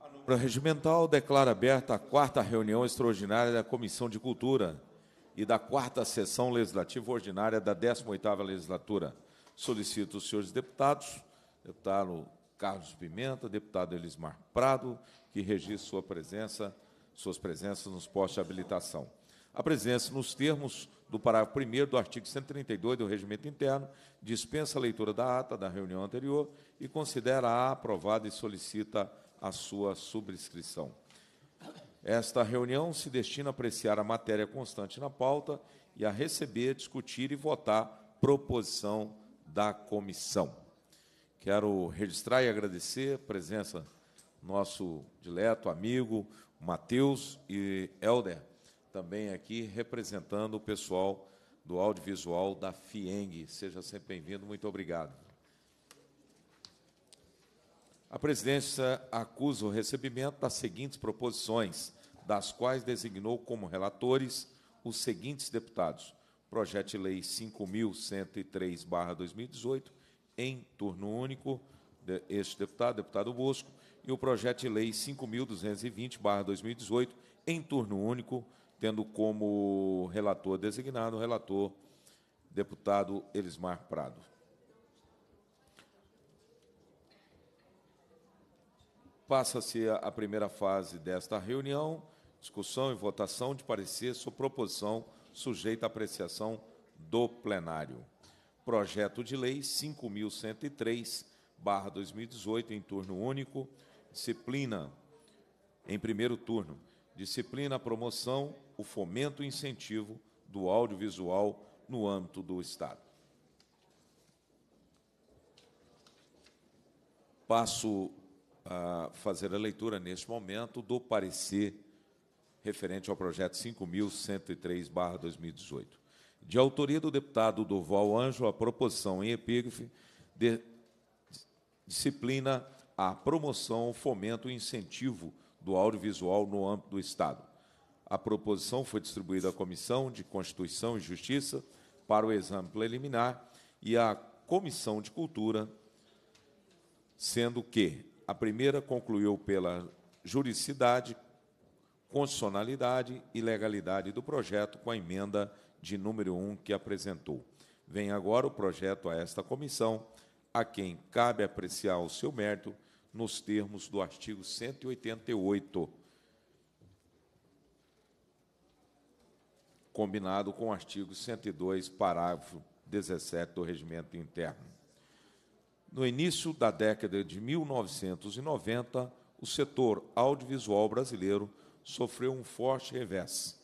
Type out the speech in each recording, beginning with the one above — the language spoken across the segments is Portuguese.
A Número Regimental declara aberta a quarta reunião extraordinária da Comissão de Cultura e da quarta sessão legislativa ordinária da 18ª legislatura. Solicito os senhores deputados, deputado Carlos Pimenta, deputado Elismar Prado, que registre sua presença, suas presenças nos postos de habilitação a presença, nos termos do parágrafo 1 do artigo 132 do Regimento Interno, dispensa a leitura da ata da reunião anterior e considera-a aprovada e solicita a sua subscrição. Esta reunião se destina a apreciar a matéria constante na pauta e a receber, discutir e votar proposição da comissão. Quero registrar e agradecer a presença do nosso dileto amigo Matheus e Helder também aqui representando o pessoal do audiovisual da FIENG. Seja sempre bem-vindo, muito obrigado. A presidência acusa o recebimento das seguintes proposições, das quais designou como relatores os seguintes deputados: Projeto de Lei 5.103/2018, em turno único, este deputado, deputado Bosco, e o Projeto de Lei 5.220/2018, em turno único, tendo como relator designado o relator deputado Elismar Prado. Passa-se a primeira fase desta reunião, discussão e votação de parecer sobre proposição sujeita à apreciação do plenário. Projeto de Lei 5.103/2018 em turno único, disciplina em primeiro turno, disciplina promoção o fomento e incentivo do audiovisual no âmbito do Estado. Passo a fazer a leitura, neste momento, do parecer referente ao projeto 5.103-2018. De autoria do deputado Durval Anjo, a proposição em epígrafe de, disciplina a promoção, fomento e incentivo do audiovisual no âmbito do Estado a proposição foi distribuída à Comissão de Constituição e Justiça para o exame preliminar e à Comissão de Cultura, sendo que a primeira concluiu pela juridicidade, constitucionalidade e legalidade do projeto com a emenda de número 1 que apresentou. Vem agora o projeto a esta comissão, a quem cabe apreciar o seu mérito nos termos do artigo 188 combinado com o artigo 102, parágrafo 17 do Regimento Interno. No início da década de 1990, o setor audiovisual brasileiro sofreu um forte revés.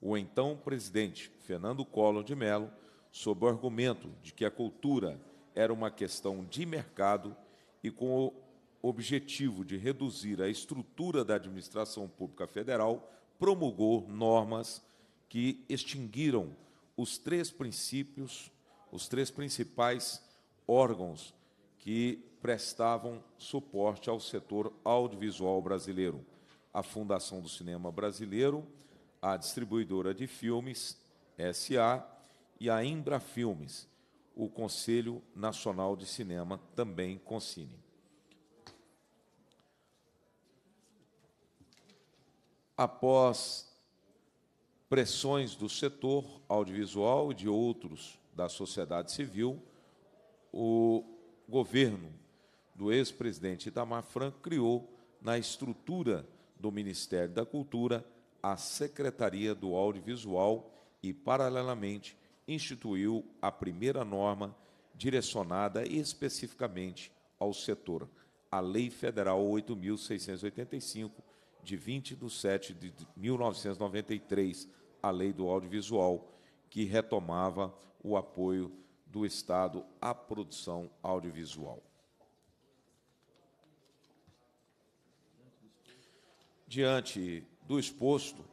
O então presidente Fernando Collor de Mello, sob o argumento de que a cultura era uma questão de mercado e com o objetivo de reduzir a estrutura da administração pública federal, promulgou normas que extinguiram os três princípios, os três principais órgãos que prestavam suporte ao setor audiovisual brasileiro: a Fundação do Cinema Brasileiro, a Distribuidora de Filmes, SA, e a Filmes, o Conselho Nacional de Cinema, também Concine. Após pressões do setor audiovisual e de outros da sociedade civil, o governo do ex-presidente Itamar Franco criou na estrutura do Ministério da Cultura a Secretaria do Audiovisual e, paralelamente, instituiu a primeira norma direcionada especificamente ao setor, a Lei Federal 8.685, de 20 de setembro de 1993, a lei do audiovisual, que retomava o apoio do Estado à produção audiovisual. Diante do exposto,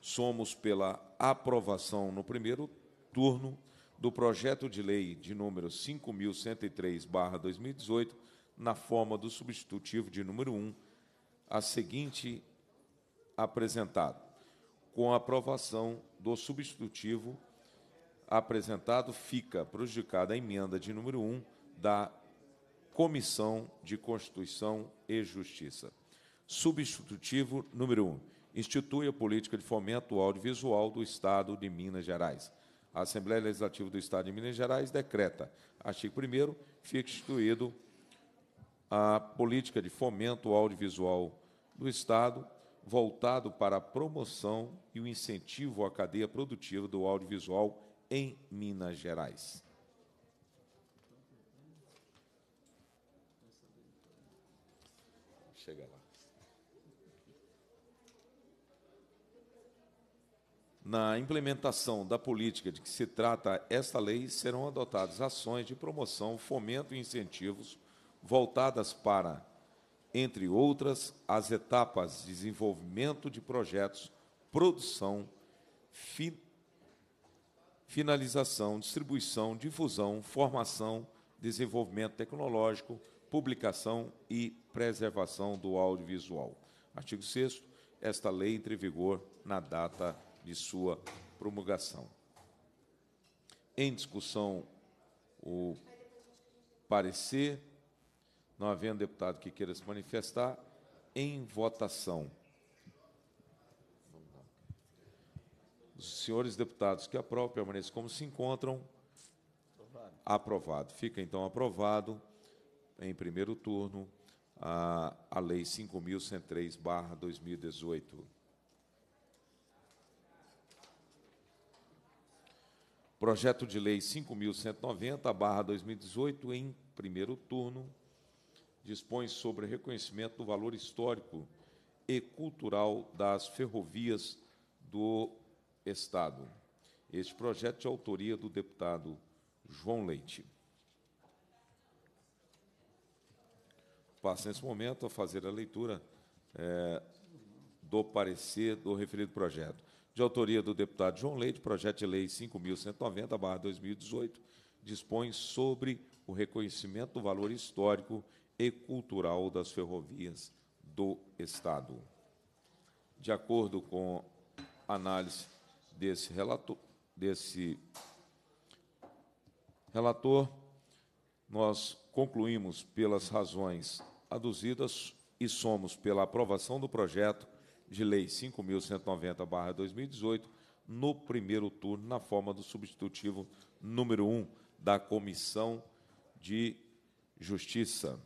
somos pela aprovação no primeiro turno do projeto de lei de número 5103/2018, na forma do substitutivo de número 1, a seguinte apresentado com a aprovação do substitutivo apresentado, fica prejudicada a emenda de número 1 da Comissão de Constituição e Justiça. Substitutivo número 1. Institui a política de fomento audiovisual do Estado de Minas Gerais. A Assembleia Legislativa do Estado de Minas Gerais decreta, artigo 1 fica instituído a política de fomento audiovisual do Estado voltado para a promoção e o incentivo à cadeia produtiva do audiovisual em Minas Gerais. Chega lá. Na implementação da política de que se trata esta lei, serão adotadas ações de promoção, fomento e incentivos voltadas para entre outras, as etapas de desenvolvimento de projetos, produção, fi finalização, distribuição, difusão, formação, desenvolvimento tecnológico, publicação e preservação do audiovisual. Artigo 6 esta lei entre em vigor na data de sua promulgação. Em discussão, o parecer não havendo deputado que queira se manifestar, em votação. Os senhores deputados que aprovam permaneçam como se encontram. Aprovado. Fica então aprovado, em primeiro turno, a, a Lei 5.103, 2018. Projeto de Lei 5.190, 2018, em primeiro turno dispõe sobre reconhecimento do valor histórico e cultural das ferrovias do Estado. Este projeto de autoria do deputado João Leite. Passo, nesse momento, a fazer a leitura é, do parecer do referido projeto. De autoria do deputado João Leite, projeto de lei 5.190, 2018, dispõe sobre o reconhecimento do valor histórico e cultural das ferrovias do Estado. De acordo com análise desse relator, desse relator, nós concluímos pelas razões aduzidas e somos pela aprovação do projeto de lei 5190/2018 no primeiro turno na forma do substitutivo número 1 da Comissão de Justiça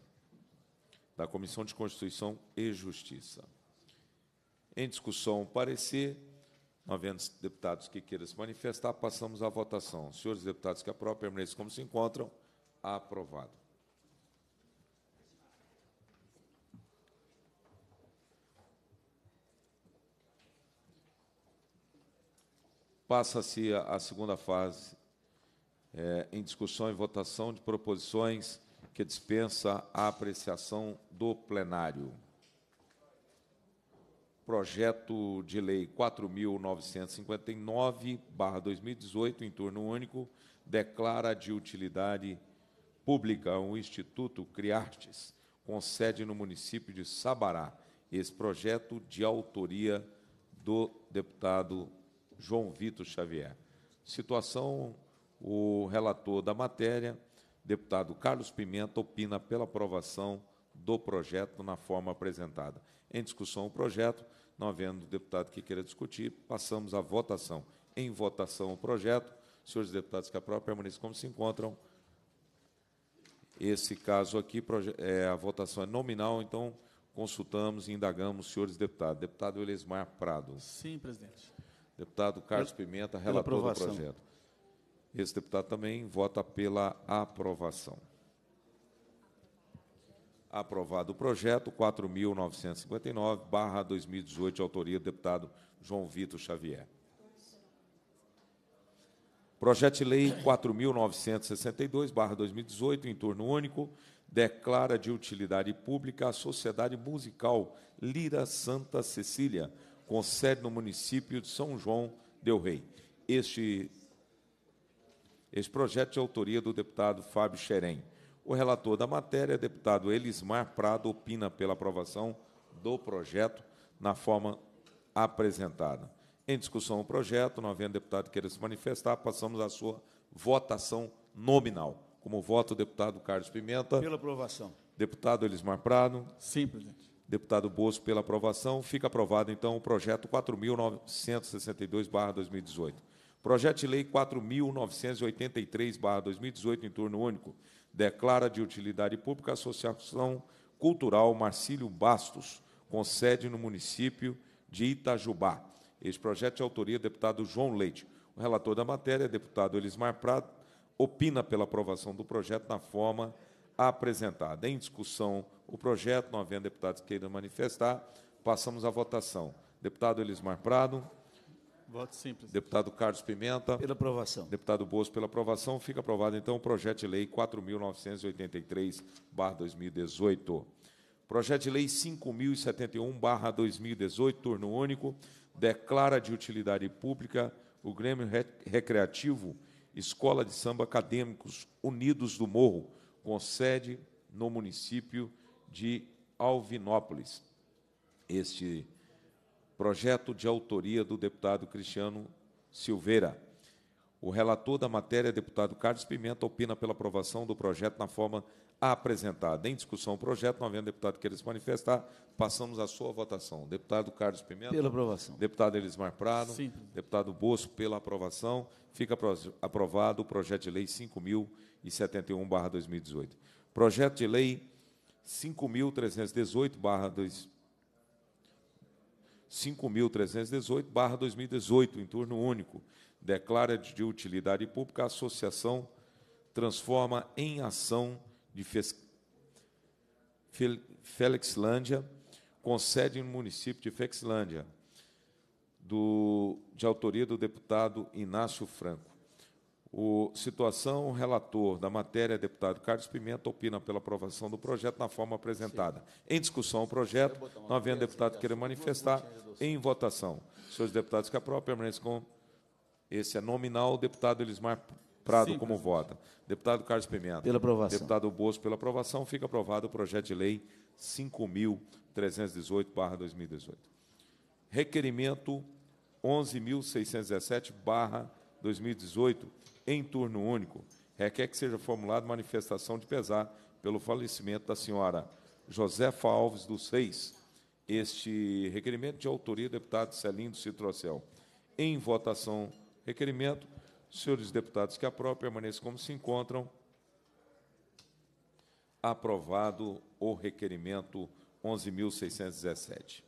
da Comissão de Constituição e Justiça. Em discussão, parecer. Não havendo deputados que queiram se manifestar, passamos à votação. Senhores deputados que aprovam, permaneçam como se encontram. Aprovado. Passa-se a segunda fase é, em discussão e votação de proposições que dispensa a apreciação do plenário. Projeto de Lei 4.959-2018, em turno único, declara de utilidade pública o Instituto Criartes, com sede no município de Sabará. Esse projeto de autoria do deputado João Vitor Xavier. Situação: o relator da matéria Deputado Carlos Pimenta opina pela aprovação do projeto na forma apresentada. Em discussão o projeto, não havendo deputado que queira discutir, passamos à votação. Em votação o projeto, senhores deputados que aprovam, permaneçam como se encontram. Esse caso aqui, é, a votação é nominal, então consultamos e indagamos, senhores deputados. Deputado Elismar Prado. Sim, presidente. Deputado Carlos Pimenta, relator do projeto. Esse deputado também vota pela aprovação. Aprovado o projeto 4.959-2018, autoria do deputado João Vitor Xavier. Projeto de Lei 4.962-2018, em torno único, declara de utilidade pública a Sociedade Musical Lira Santa Cecília, com sede no município de São João del Rei. Este este projeto é de autoria do deputado Fábio Xerém. O relator da matéria, é deputado Elismar Prado, opina pela aprovação do projeto na forma apresentada. Em discussão o projeto, não havendo deputado queira se manifestar, passamos à sua votação nominal. Como voto, o deputado Carlos Pimenta. Pela aprovação. Deputado Elismar Prado. Sim, presidente. Deputado Bosco, pela aprovação. Fica aprovado, então, o projeto 4.962-2018. Projeto de Lei 4.983-2018, em turno único, declara de utilidade pública a Associação Cultural Marcílio Bastos, com sede no município de Itajubá. Este projeto é de autoria do é deputado João Leite. O relator da matéria, é deputado Elismar Prado, opina pela aprovação do projeto na forma apresentada. Em discussão, o projeto, não havendo deputados que queiram manifestar, passamos à votação. Deputado Elismar Prado. Voto simples. Deputado Carlos Pimenta. Pela aprovação. Deputado Boas, pela aprovação. Fica aprovado, então, o projeto de lei 4.983-2018. Projeto de lei 5.071-2018, turno único, declara de utilidade pública o Grêmio Recreativo Escola de Samba Acadêmicos Unidos do Morro, com sede no município de Alvinópolis. Este projeto de autoria do deputado Cristiano Silveira. O relator da matéria, deputado Carlos Pimenta, opina pela aprovação do projeto na forma apresentada. Em discussão o projeto, não havendo deputado queira se manifestar, passamos à sua votação. Deputado Carlos Pimenta. Pela aprovação. Deputado Elismar Prado. Sim. Deputado Bosco, pela aprovação. Fica aprovado o projeto de lei 5071-2018. Projeto de lei 5318-2018. 5.318-2018, em turno único. Declara de utilidade pública a associação transforma em ação de Felixlândia, com sede no município de Felixlândia, do, de autoria do deputado Inácio Franco. O situação relator da matéria, deputado Carlos Pimenta, opina pela aprovação do projeto na forma apresentada. Em discussão o projeto, não havendo deputado queira manifestar, em votação. Senhores deputados que aprovam, permaneçam com. Esse é nominal, o deputado Elismar Prado, como vota. Deputado Carlos Pimenta. Pela aprovação. Deputado Bosco, pela aprovação. Fica aprovado o projeto de lei 5.318-2018. Requerimento 11.617-2018 em turno único, requer que seja formulada manifestação de pesar pelo falecimento da senhora Josefa Alves dos Reis. Este requerimento de autoria do deputado Celindo do Citrocel. Em votação, requerimento. Senhores deputados que a própria permaneça como se encontram. Aprovado o requerimento 11.617.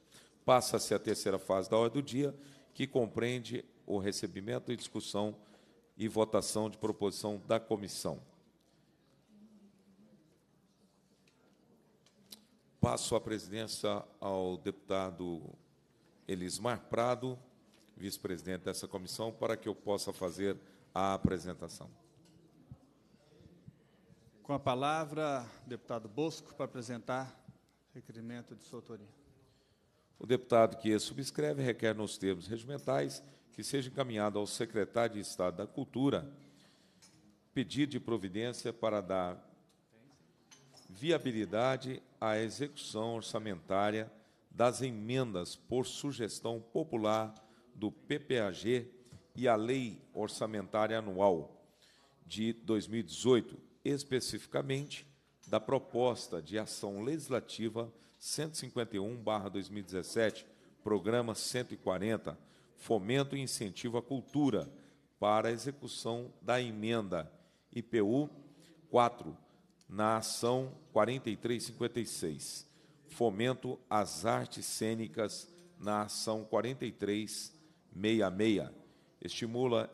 Passa-se a terceira fase da ordem do dia, que compreende o recebimento e discussão e votação de proposição da comissão. Passo a presidência ao deputado Elismar Prado, vice-presidente dessa comissão, para que eu possa fazer a apresentação. Com a palavra, deputado Bosco, para apresentar requerimento de sua autoria. O deputado que subscreve requer, nos termos regimentais, que seja encaminhado ao secretário de Estado da Cultura pedido de providência para dar viabilidade à execução orçamentária das emendas por sugestão popular do PPAG e à Lei Orçamentária Anual de 2018, especificamente da proposta de ação legislativa 151/2017, programa 140 Fomento e Incentivo à Cultura, para a execução da emenda IPU 4, na ação 4356. Fomento às artes cênicas, na ação 4366. Estimula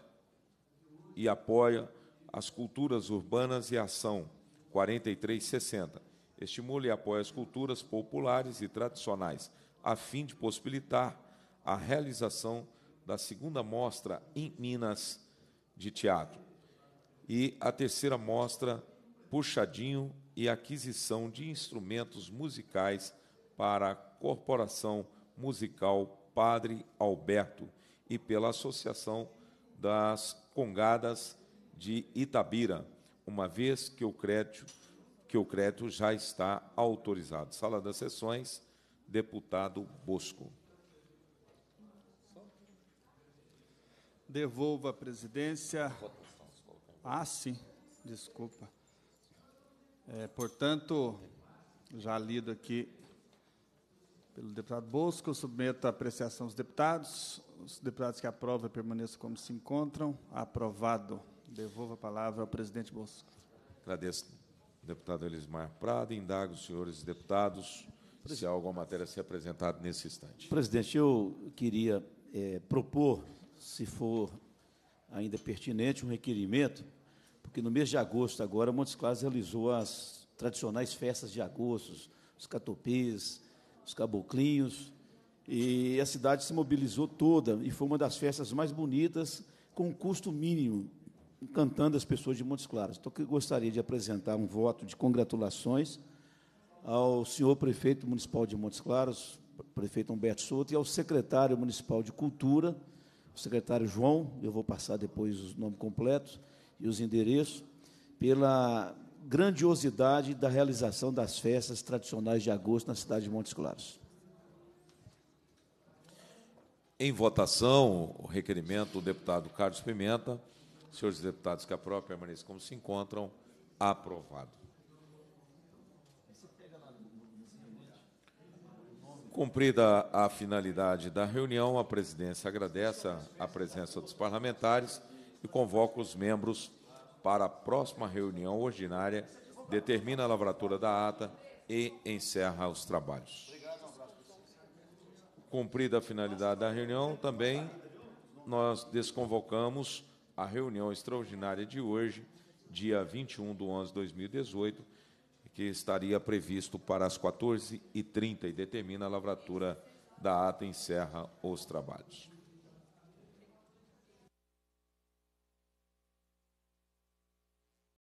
e apoia as culturas urbanas e ação 4360. Estimula e apoia as culturas populares e tradicionais, a fim de possibilitar a realização da segunda mostra em Minas de teatro e a terceira mostra Puxadinho e aquisição de instrumentos musicais para a Corporação Musical Padre Alberto e pela Associação das Congadas de Itabira, uma vez que o crédito que o crédito já está autorizado. Sala das sessões, deputado Bosco. devolvo a presidência. Ah, sim, desculpa. É, portanto, já lido aqui pelo deputado Bosco, submeto a apreciação dos deputados. Os deputados que aprovam permaneçam como se encontram. Aprovado. Devolvo a palavra ao presidente Bosco. Agradeço, deputado Elismar Prado. Indago os senhores deputados se há alguma matéria a ser apresentada nesse instante. Presidente, eu queria é, propor se for ainda pertinente, um requerimento, porque no mês de agosto agora, Montes Claros realizou as tradicionais festas de agosto, os catopês, os caboclinhos, e a cidade se mobilizou toda, e foi uma das festas mais bonitas, com um custo mínimo, encantando as pessoas de Montes Claros. Então, eu gostaria de apresentar um voto de congratulações ao senhor prefeito municipal de Montes Claros, prefeito Humberto Souto, e ao secretário municipal de Cultura, o secretário João, eu vou passar depois os nomes completos e os endereços, pela grandiosidade da realização das festas tradicionais de agosto na cidade de Montes Claros. Em votação, o requerimento do deputado Carlos Pimenta. Senhores deputados, que a própria permaneça como se encontram. Aprovado. Cumprida a finalidade da reunião, a presidência agradece a presença dos parlamentares e convoca os membros para a próxima reunião ordinária, determina a lavratura da ata e encerra os trabalhos. Cumprida a finalidade da reunião, também nós desconvocamos a reunião extraordinária de hoje, dia 21 de 11 de 2018, que estaria previsto para as 14h30 e determina a lavratura da ata e encerra os trabalhos.